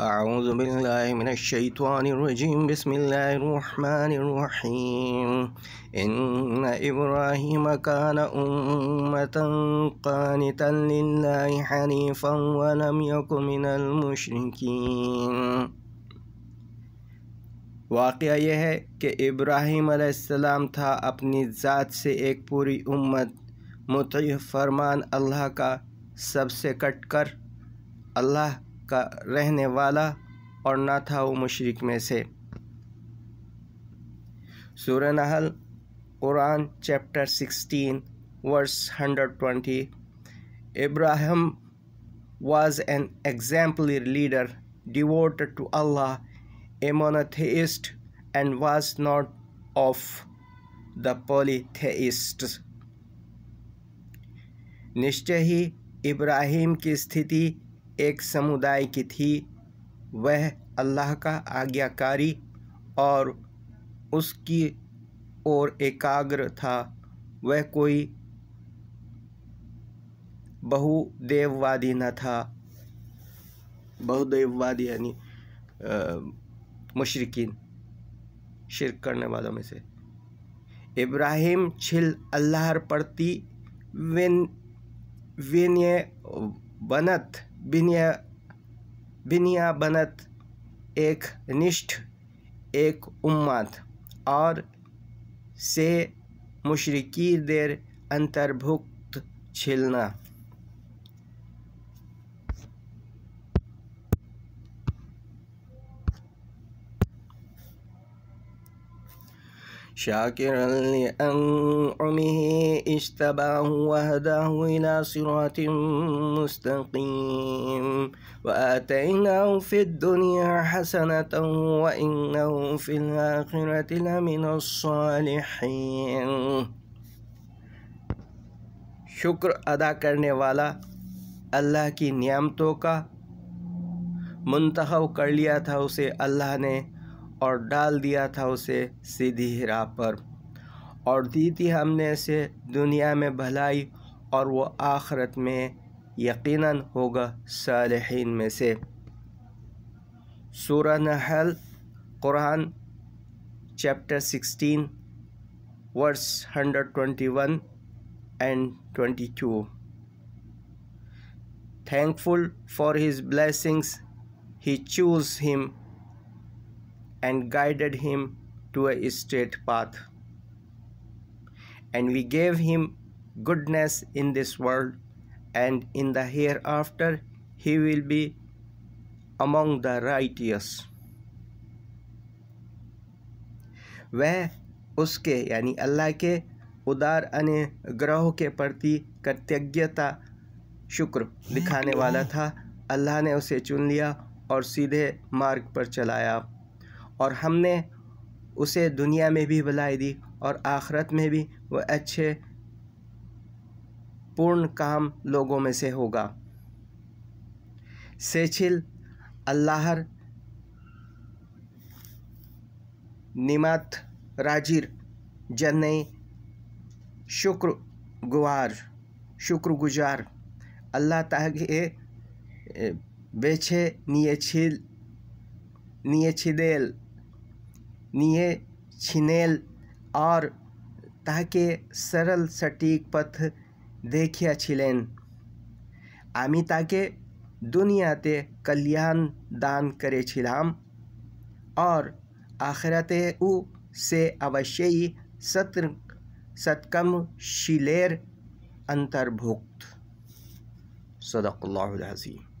أعوذ بالله من الشيطان الرجيم بسم الله الرحمن الرحيم إن إبراهيم كان أمة قانتا لله حنيفا ولم يك من المشركين वाक़ यह है कि इब्राहिम अलैहिस्सलाम था अपनी ज़ात से एक पूरी उम्मत मुत फरमान अल्लाह का सबसे कटकर अल्लाह का रहने वाला और ना था वो मशरक में से Surah Nahl Quran chapter sixteen verse hundred twenty Ibrahim was an exemplary leader devoted to Allah a monotheist and was not of the polytheist निश्चय ही इब्राहिम की स्थिति एक समुदाय की थी वह अल्लाह का आज्ञाकारी और उसकी ओर एकाग्र था वह कोई बहुदेववादी न था बहुदेववादी यानी मुशरकिन शिरक करने वालों में से इब्राहिम छिल अल्लाह प्रति विन विनय वनत बिनिया बिनिया बनत एक निष्ठ एक उम्मत और से मुशरकी देर अंतर्भुक्त छिलना شاكرا لأنعمه اجتباه وهداه إلى صراط مستقيم وآتيناه في الدنيا حسنة وإنه في الآخرة لمن الصالحين شكر أدا کرنے والا اللہ کی نعمتوں کا منتخب کر لیا تھا اسے اللہ نے और डाल दिया था उसे सीधी राह पर और दी थी हमने इसे दुनिया में भलाई और वो आखरत में यकीनन होगा सालहीन में से Surah Nahl Quran chapter 16 verse 121 and 22 thankful for his blessings he choose him and guided him to a straight path. And we gave him goodness in this world, and in the hereafter he will be among the righteous. वह उसके यानी अल्लाह के उदार अनुग्रहों के प्रति कृतज्ञता शुक्र दिखाने वाला था अल्लाह ने उसे चुन लिया और सीधे मार्ग पर चलाया और हमने उसे दुनिया में भी भलाई दी और आखरत में भी वह अच्छे पूर्ण काम लोगों में से होगा सेचिल अल्लाह निमात राजिर जन्नई शुक्र गुवार गुजार अल्लाह ताके बेछे निये छिल छिदेल निये छिनेल और ताके सरल सटीक पथ छिलेन आमी ताके दुनियाते कल्याण दान छिलाम और आखिरते उ से ही सत्र सत्कम शिलेर अंतर्भुक्त अजीम